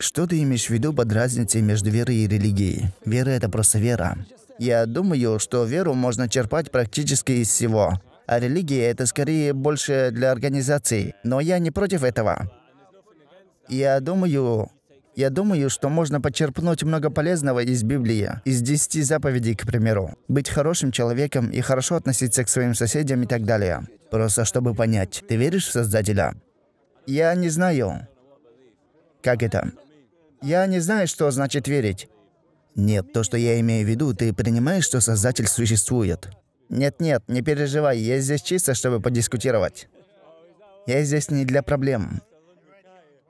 Что ты имеешь в виду под разницей между верой и религией? Вера — это просто вера. Я думаю, что веру можно черпать практически из всего. А религия — это скорее больше для организаций. Но я не против этого. Я думаю... Я думаю, что можно почерпнуть много полезного из Библии, из десяти заповедей, к примеру. Быть хорошим человеком и хорошо относиться к своим соседям и так далее. Просто чтобы понять, ты веришь в Создателя? Я не знаю. Как это? Я не знаю, что значит верить. Нет, то, что я имею в виду, ты принимаешь, что Создатель существует? Нет-нет, не переживай, я здесь чисто, чтобы подискутировать. Я здесь не для проблем.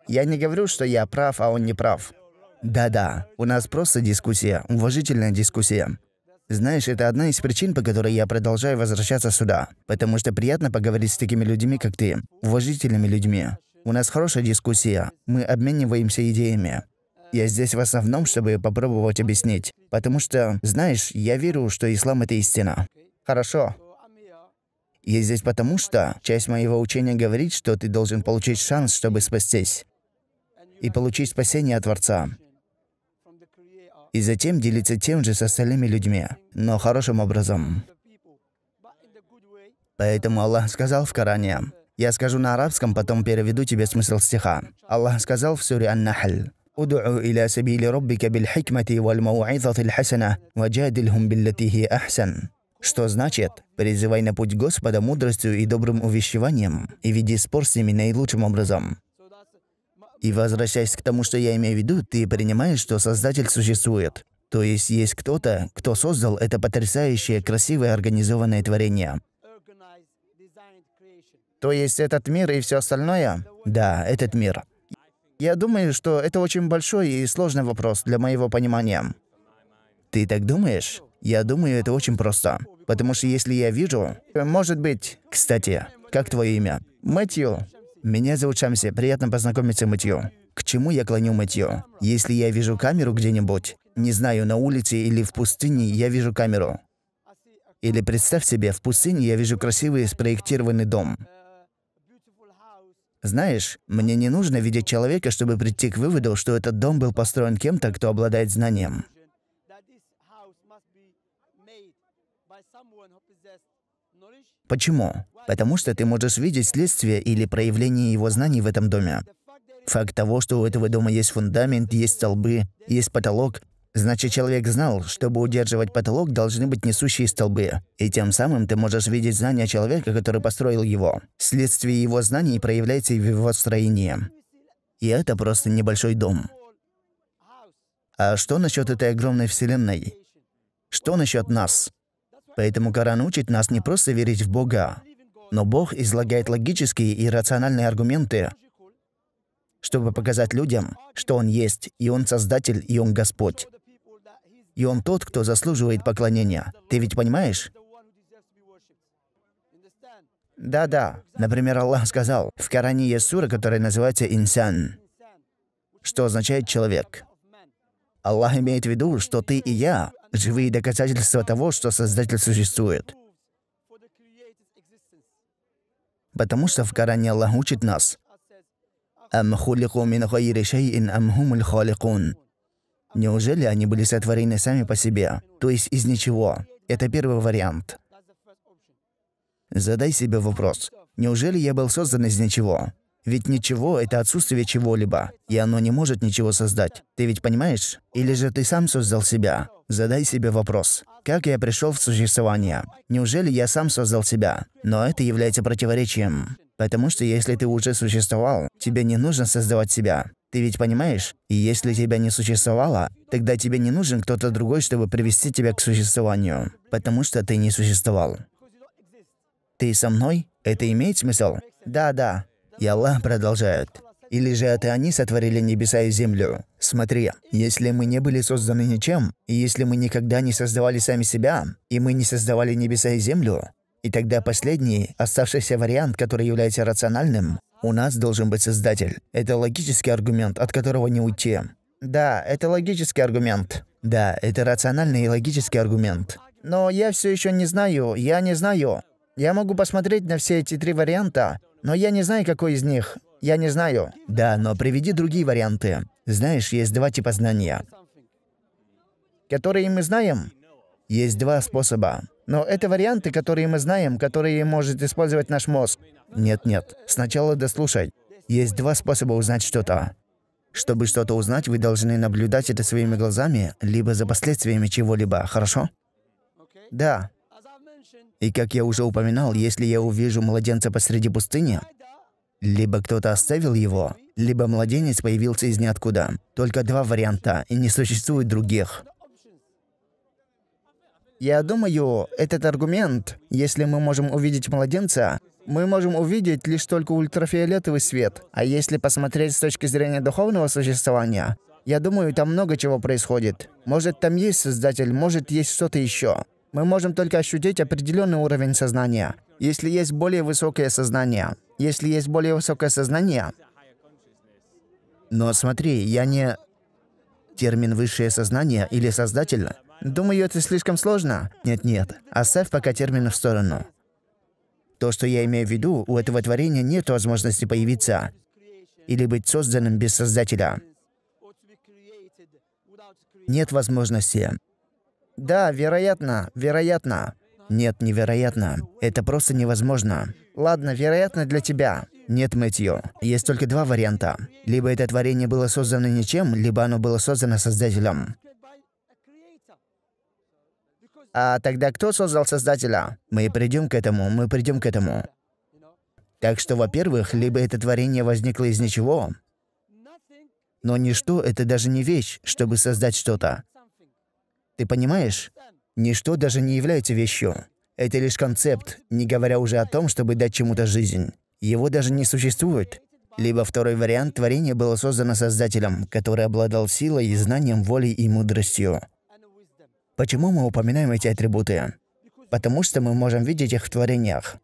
Я не говорю, что я прав, а он не прав. Да-да, у нас просто дискуссия, уважительная дискуссия. Знаешь, это одна из причин, по которой я продолжаю возвращаться сюда. Потому что приятно поговорить с такими людьми, как ты, уважительными людьми. У нас хорошая дискуссия, мы обмениваемся идеями. Я здесь в основном, чтобы попробовать объяснить. Потому что, знаешь, я верю, что ислам – это истина. Хорошо. Я здесь потому, что часть моего учения говорит, что ты должен получить шанс, чтобы спастись. И получить спасение от Творца. И затем делиться тем же с остальными людьми, но хорошим образом. Поэтому Аллах сказал в Коране, я скажу на арабском, потом переведу тебе смысл стиха. Аллах сказал в суре Ан-Нахль, ادع الى سبيل ربك بالحكمه والموعظه الحسنه وجادلهم بالتي هي احسن Что значит «призывай на путь Господа мудростью и добрым увещеванием, и веди спор с ними наилучшим образом». И возвращаясь к тому, что я имею в виду, ты принимаешь, что Создатель существует. То есть есть кто-то, кто создал это потрясающее, красивое, организованное творение. То есть этот мир и все остальное? Да, этот мир. Я думаю, что это очень большой и сложный вопрос для моего понимания. Ты так думаешь? Я думаю, это очень просто. Потому что если я вижу... Может быть... Кстати, как твое имя? Мэтью. Меня зовут Шамси. Приятно познакомиться, Мэтью. К чему я клоню Мэтью? Если я вижу камеру где-нибудь, не знаю, на улице или в пустыне, я вижу камеру. Или представь себе, в пустыне я вижу красивый спроектированный дом. Знаешь, мне не нужно видеть человека, чтобы прийти к выводу, что этот дом был построен кем-то, кто обладает знанием. Почему? Потому что ты можешь видеть следствие или проявление его знаний в этом доме. Факт того, что у этого дома есть фундамент, есть столбы, есть потолок, Значит, человек знал, чтобы удерживать потолок, должны быть несущие столбы. И тем самым ты можешь видеть знания человека, который построил его. Следствие его знаний проявляется и в его строении. И это просто небольшой дом. А что насчет этой огромной вселенной? Что насчет нас? Поэтому Коран учит нас не просто верить в Бога, но Бог излагает логические и рациональные аргументы, чтобы показать людям, что Он есть, и Он Создатель, и Он Господь и он тот, кто заслуживает поклонения. Ты ведь понимаешь? Да-да. Например, Аллах сказал, в Коране есть сура, которая называется «Инсан», что означает «человек». Аллах имеет в виду, что ты и я – живые доказательства того, что Создатель существует. Потому что в Коране Аллах учит нас. «Ам хулику мин гайри шейин ам хумуль халикун». Неужели они были сотворены сами по себе, то есть из ничего? Это первый вариант. Задай себе вопрос. Неужели я был создан из ничего? Ведь ничего — это отсутствие чего-либо, и оно не может ничего создать. Ты ведь понимаешь? Или же ты сам создал себя? Задай себе вопрос. Как я пришел в существование? Неужели я сам создал себя? Но это является противоречием. Потому что если ты уже существовал, тебе не нужно создавать себя. Ты ведь понимаешь, и если тебя не существовало, тогда тебе не нужен кто-то другой, чтобы привести тебя к существованию, потому что ты не существовал. Ты со мной? Это имеет смысл? Да, да. И Аллах продолжает. Или же это они сотворили небеса и землю? Смотри, если мы не были созданы ничем, и если мы никогда не создавали сами себя, и мы не создавали небеса и землю, и тогда последний, оставшийся вариант, который является рациональным, у нас должен быть создатель. Это логический аргумент, от которого не уйти. Да, это логический аргумент. Да, это рациональный и логический аргумент. Но я все еще не знаю, я не знаю. Я могу посмотреть на все эти три варианта, но я не знаю, какой из них. Я не знаю. Да, но приведи другие варианты. Знаешь, есть два типа знания. Которые мы знаем? Есть два способа. Но это варианты, которые мы знаем, которые может использовать наш мозг. Нет-нет, сначала дослушай. Есть два способа узнать что-то. Чтобы что-то узнать, вы должны наблюдать это своими глазами, либо за последствиями чего-либо, хорошо? Да. И как я уже упоминал, если я увижу младенца посреди пустыни, либо кто-то оставил его, либо младенец появился из ниоткуда. Только два варианта, и не существует других. Я думаю, этот аргумент, если мы можем увидеть младенца, мы можем увидеть лишь только ультрафиолетовый свет. А если посмотреть с точки зрения духовного существования, я думаю, там много чего происходит. Может, там есть Создатель, может, есть что-то еще. Мы можем только ощутить определенный уровень сознания. Если есть более высокое сознание. Если есть более высокое сознание... Но смотри, я не... Термин «высшее сознание» или «создатель» Думаю, это слишком сложно. Нет-нет, оставь пока термин в сторону. То, что я имею в виду, у этого творения нет возможности появиться или быть созданным без Создателя. Нет возможности. Да, вероятно, вероятно. Нет, невероятно. Это просто невозможно. Ладно, вероятно для тебя. Нет, Мэтью. Есть только два варианта. Либо это творение было создано ничем, либо оно было создано Создателем. А тогда кто создал Создателя? Мы придем к этому, мы придем к этому. Так что, во-первых, либо это творение возникло из ничего, но ничто — это даже не вещь, чтобы создать что-то. Ты понимаешь? Ничто даже не является вещью. Это лишь концепт, не говоря уже о том, чтобы дать чему-то жизнь. Его даже не существует. Либо второй вариант творения было создано Создателем, который обладал силой и знанием волей и мудростью. Почему мы упоминаем эти атрибуты? Потому что мы можем видеть их в творениях.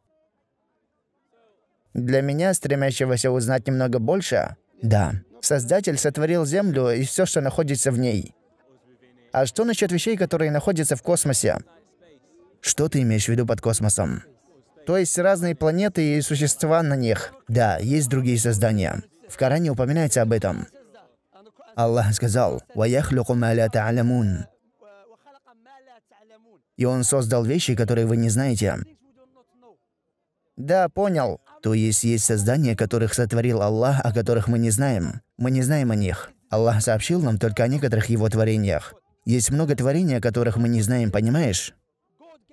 Для меня, стремящегося узнать немного больше, да, Создатель сотворил Землю и все, что находится в ней. А что насчет вещей, которые находятся в космосе? Что ты имеешь в виду под космосом? То есть разные планеты и существа на них. Да, есть другие создания. В Коране упоминается об этом. Аллах сказал, «Ваяхлюку ма ля та'алямун» и он создал вещи, которые вы не знаете. Да, понял. То есть есть создания, которых сотворил Аллах, о которых мы не знаем. Мы не знаем о них. Аллах сообщил нам только о некоторых его творениях. Есть много творений, о которых мы не знаем, понимаешь?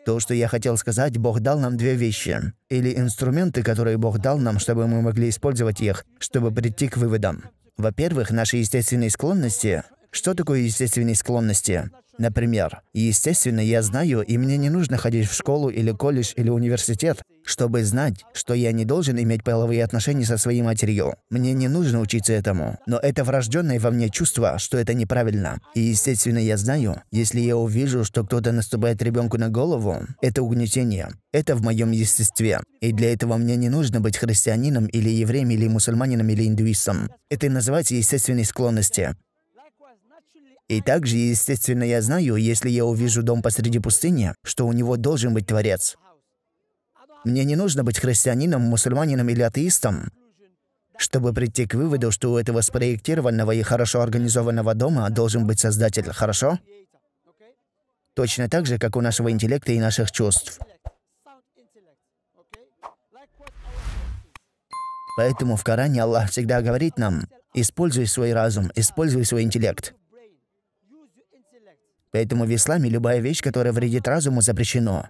То, что я хотел сказать, Бог дал нам две вещи. Или инструменты, которые Бог дал нам, чтобы мы могли использовать их, чтобы прийти к выводам. Во-первых, наши естественные склонности, что такое естественные склонности? Например, естественно, я знаю, и мне не нужно ходить в школу или колледж или университет, чтобы знать, что я не должен иметь половые отношения со своей матерью. Мне не нужно учиться этому. Но это врожденное во мне чувство, что это неправильно. И естественно, я знаю, если я увижу, что кто-то наступает ребенку на голову, это угнетение. Это в моем естестве. И для этого мне не нужно быть христианином или евреем или мусульманином или индуистом. Это называется естественные склонности. И также, естественно, я знаю, если я увижу дом посреди пустыни, что у него должен быть Творец. Мне не нужно быть христианином, мусульманином или атеистом, чтобы прийти к выводу, что у этого спроектированного и хорошо организованного дома должен быть Создатель, хорошо? Точно так же, как у нашего интеллекта и наших чувств. Поэтому в Коране Аллах всегда говорит нам, используй свой разум, используй свой интеллект. Поэтому в исламе любая вещь, которая вредит разуму, запрещено.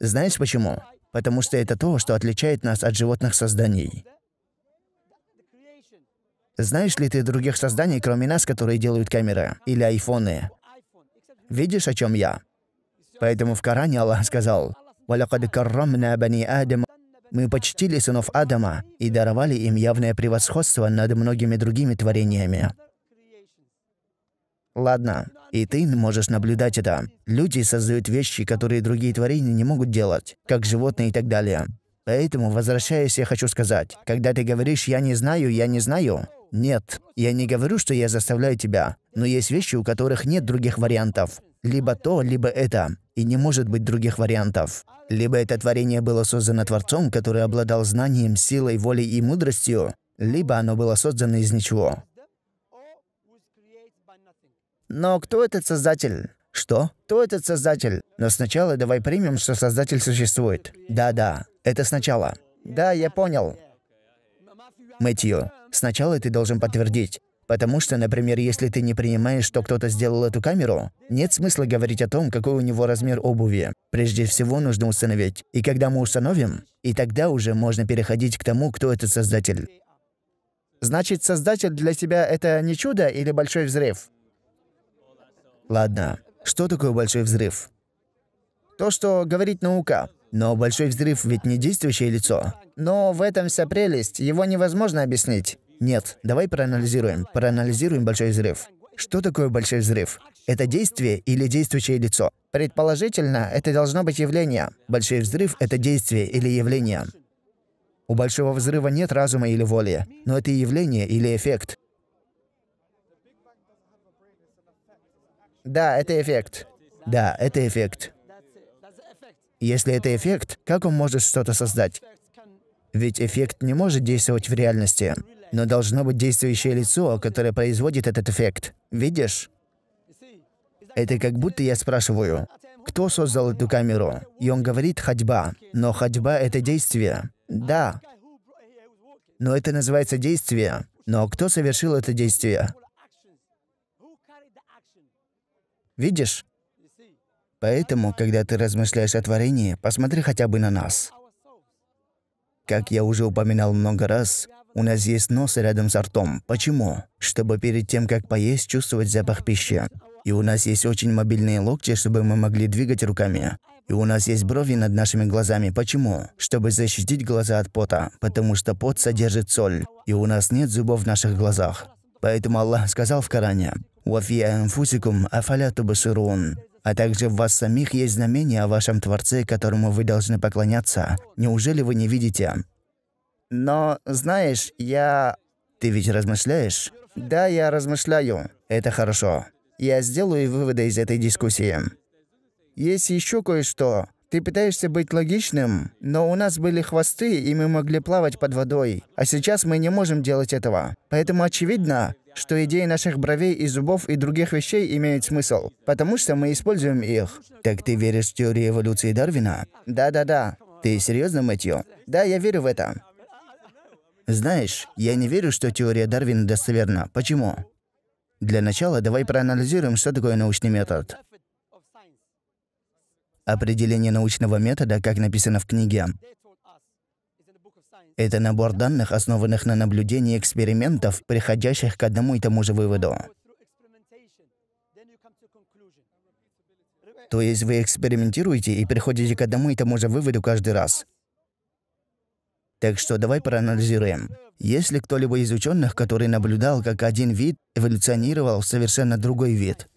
Знаешь почему? Потому что это то, что отличает нас от животных созданий. Знаешь ли ты других созданий, кроме нас, которые делают камеры или айфоны? Видишь, о чем я? Поэтому в Коране Аллах сказал, «Валякад каррамна бани Адам». Мы почтили сынов Адама и даровали им явное превосходство над многими другими творениями. Ладно, и ты можешь наблюдать это. Люди создают вещи, которые другие творения не могут делать, как животные и так далее. Поэтому, возвращаясь, я хочу сказать, когда ты говоришь «я не знаю, я не знаю», нет, я не говорю, что я заставляю тебя, но есть вещи, у которых нет других вариантов. Либо то, либо это, и не может быть других вариантов. Либо это творение было создано Творцом, который обладал знанием, силой, волей и мудростью, либо оно было создано из ничего. Но кто этот создатель? Что? Кто этот создатель? Но сначала давай примем, что создатель существует. Да-да, это сначала. Да, я понял. Мэтью, сначала ты должен подтвердить. Потому что, например, если ты не принимаешь, что кто-то сделал эту камеру, нет смысла говорить о том, какой у него размер обуви. Прежде всего нужно установить. И когда мы установим, и тогда уже можно переходить к тому, кто этот создатель. Значит, создатель для тебя это не чудо или большой взрыв? Ладно, что такое большой взрыв? То, что говорит наука. Но большой взрыв ведь не действующее лицо. Но в этом вся прелесть, его невозможно объяснить. Нет, давай проанализируем. Проанализируем большой взрыв. Что такое большой взрыв? Это действие или действующее лицо? Предположительно, это должно быть явление. Большой взрыв – это действие или явление. У большого взрыва нет разума или воли, но это явление или эффект. Да, это эффект. Да, это эффект. Если это эффект, как он может что-то создать? Ведь эффект не может действовать в реальности, но должно быть действующее лицо, которое производит этот эффект. Видишь? Это как будто я спрашиваю, кто создал эту камеру? И он говорит «ходьба». Но ходьба — это действие. Да. Но это называется действие. Но кто совершил это действие? Видишь? Поэтому, когда ты размышляешь о творении, посмотри хотя бы на нас. Как я уже упоминал много раз, у нас есть нос рядом с ртом. Почему? Чтобы перед тем, как поесть, чувствовать запах пищи. И у нас есть очень мобильные локти, чтобы мы могли двигать руками. И у нас есть брови над нашими глазами. Почему? Чтобы защитить глаза от пота. Потому что пот содержит соль. И у нас нет зубов в наших глазах. Поэтому Аллах сказал в Коране, «Вафи анфусикум афаля тубасирун». А также в вас самих есть знамение о вашем Творце, которому вы должны поклоняться. Неужели вы не видите? Но, знаешь, я... Ты ведь размышляешь? Да, я размышляю. Это хорошо. Я сделаю выводы из этой дискуссии. Есть еще кое-что. Ты пытаешься быть логичным, но у нас были хвосты, и мы могли плавать под водой. А сейчас мы не можем делать этого. Поэтому, очевидно, что идеи наших бровей и зубов и других вещей имеют смысл, потому что мы используем их. Так ты веришь в теорию эволюции Дарвина? Да-да-да. Ты серьезно, Мэтью? Да, я верю в это. Знаешь, я не верю, что теория Дарвина достоверна. Почему? Для начала давай проанализируем, что такое научный метод. Определение научного метода, как написано в книге, это набор данных, основанных на наблюдении экспериментов, приходящих к одному и тому же выводу. То есть вы экспериментируете и приходите к одному и тому же выводу каждый раз. Так что давай проанализируем. Есть ли кто-либо из ученых, который наблюдал, как один вид эволюционировал в совершенно другой вид?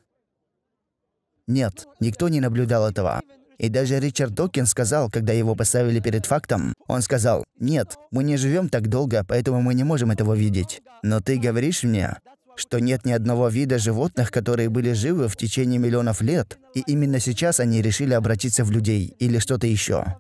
Нет, никто не наблюдал этого. И даже Ричард Докинс сказал, когда его поставили перед фактом, он сказал, «Нет, мы не живем так долго, поэтому мы не можем этого видеть. Но ты говоришь мне, что нет ни одного вида животных, которые были живы в течение миллионов лет, и именно сейчас они решили обратиться в людей или что-то еще.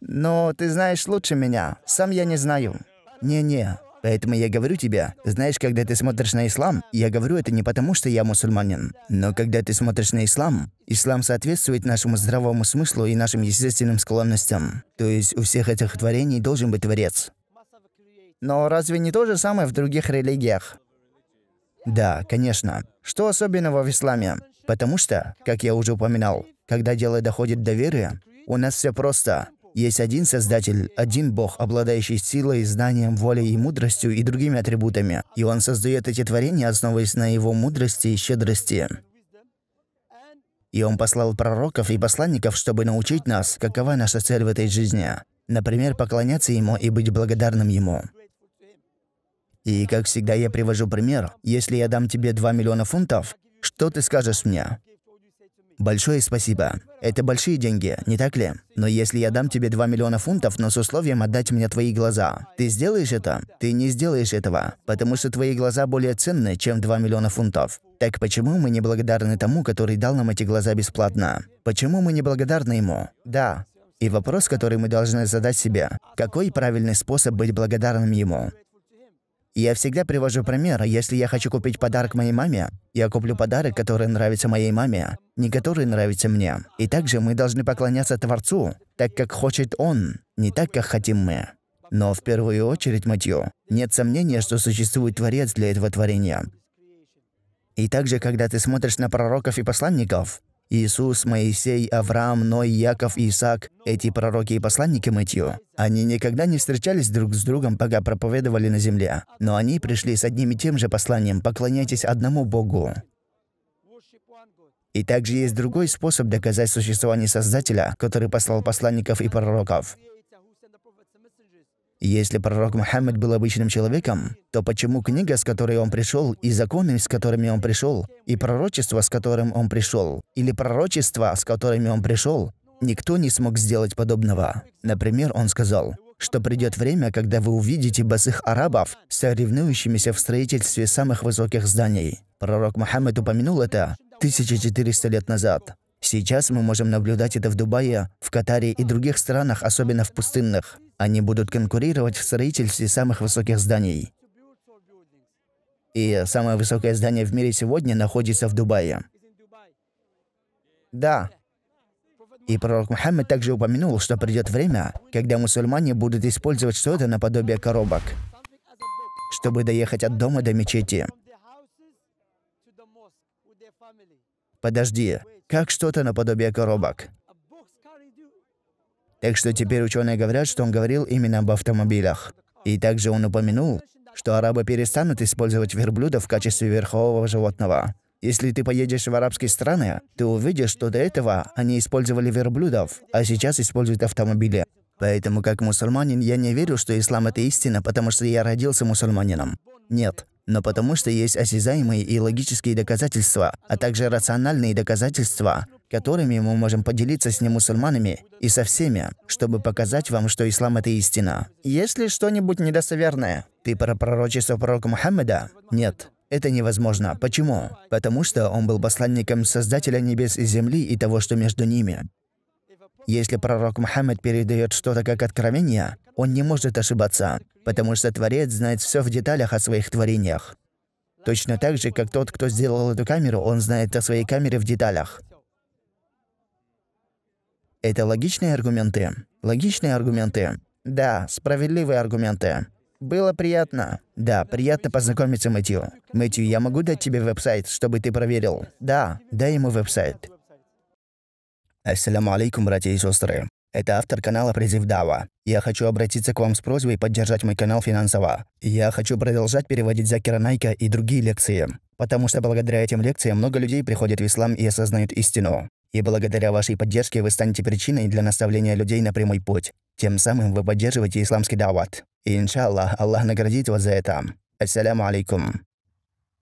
Но ты знаешь лучше меня, сам я не знаю. Не-не, Поэтому я говорю тебе, знаешь, когда ты смотришь на ислам, я говорю это не потому, что я мусульманин, но когда ты смотришь на ислам, ислам соответствует нашему здравому смыслу и нашим естественным склонностям. То есть у всех этих творений должен быть Творец. Но разве не то же самое в других религиях? Да, конечно. Что особенного в исламе? Потому что, как я уже упоминал, когда дело доходит до веры, у нас все просто. Есть один Создатель, один Бог, обладающий силой, знанием, волей и мудростью и другими атрибутами. И Он создает эти творения, основываясь на Его мудрости и щедрости. И Он послал пророков и посланников, чтобы научить нас, какова наша цель в этой жизни. Например, поклоняться Ему и быть благодарным Ему. И, как всегда, я привожу пример. Если я дам тебе 2 миллиона фунтов, что ты скажешь мне? Большое спасибо. Это большие деньги, не так ли? Но если я дам тебе 2 миллиона фунтов, но с условием отдать мне твои глаза, ты сделаешь это? Ты не сделаешь этого, потому что твои глаза более ценны, чем 2 миллиона фунтов. Так почему мы не благодарны тому, который дал нам эти глаза бесплатно? Почему мы не благодарны ему? Да. И вопрос, который мы должны задать себе, какой правильный способ быть благодарным ему? Я всегда привожу пример. Если я хочу купить подарок моей маме, я куплю подарок, который нравится моей маме, не который нравится мне. И также мы должны поклоняться Творцу, так как хочет Он, не так, как хотим мы. Но в первую очередь, Матью, нет сомнения, что существует Творец для этого творения. И также, когда ты смотришь на пророков и посланников, Иисус, Моисей, Авраам, Ной, Яков, Исаак, эти пророки и посланники Мэтью, они никогда не встречались друг с другом, пока проповедовали на земле. Но они пришли с одним и тем же посланием «Поклоняйтесь одному Богу». И также есть другой способ доказать существование Создателя, который послал посланников и пророков. Если пророк Мухаммед был обычным человеком, то почему книга, с которой он пришел, и законы, с которыми он пришел, и пророчество, с которым он пришел, или пророчество, с которыми он пришел, никто не смог сделать подобного? Например, он сказал, что придет время, когда вы увидите босых арабов, соревнующимися в строительстве самых высоких зданий. Пророк Мухаммед упомянул это 1400 лет назад. Сейчас мы можем наблюдать это в Дубае, в Катаре и других странах, особенно в пустынных. Они будут конкурировать в строительстве самых высоких зданий. И самое высокое здание в мире сегодня находится в Дубае. Да. И пророк Мухаммед также упомянул, что придет время, когда мусульмане будут использовать что-то наподобие коробок, чтобы доехать от дома до мечети. Подожди, как что-то наподобие коробок? Так что теперь ученые говорят, что он говорил именно об автомобилях. И также он упомянул, что арабы перестанут использовать верблюда в качестве верхового животного. Если ты поедешь в арабские страны, ты увидишь, что до этого они использовали верблюдов, а сейчас используют автомобили. Поэтому, как мусульманин, я не верю, что ислам – это истина, потому что я родился мусульманином. Нет, но потому что есть осязаемые и логические доказательства, а также рациональные доказательства, которыми мы можем поделиться с немусульманами и со всеми, чтобы показать вам, что ислам – это истина. Есть ли что-нибудь недостоверное? Ты про пророчество пророка Мухаммеда? Нет. Это невозможно. Почему? Потому что он был посланником Создателя небес и земли и того, что между ними. Если пророк Мухаммед передает что-то как откровение, он не может ошибаться, потому что Творец знает все в деталях о своих творениях. Точно так же, как тот, кто сделал эту камеру, он знает о своей камере в деталях. Это логичные аргументы? Логичные аргументы. Да, справедливые аргументы. Было приятно. Да, приятно познакомиться, Мэтью. Мэтью, я могу дать тебе веб-сайт, чтобы ты проверил? Да, дай ему веб-сайт. Ассаляму алейкум, братья и сестры. Это автор канала «Призыв Дава». Я хочу обратиться к вам с просьбой поддержать мой канал финансово. Я хочу продолжать переводить Закира Найка и другие лекции, потому что благодаря этим лекциям много людей приходят в ислам и осознают истину. И благодаря вашей поддержке вы станете причиной для наставления людей на прямой путь. Тем самым вы поддерживаете исламский дават. И иншаллах, Аллах наградит вас за это. Ассаляму алейкум.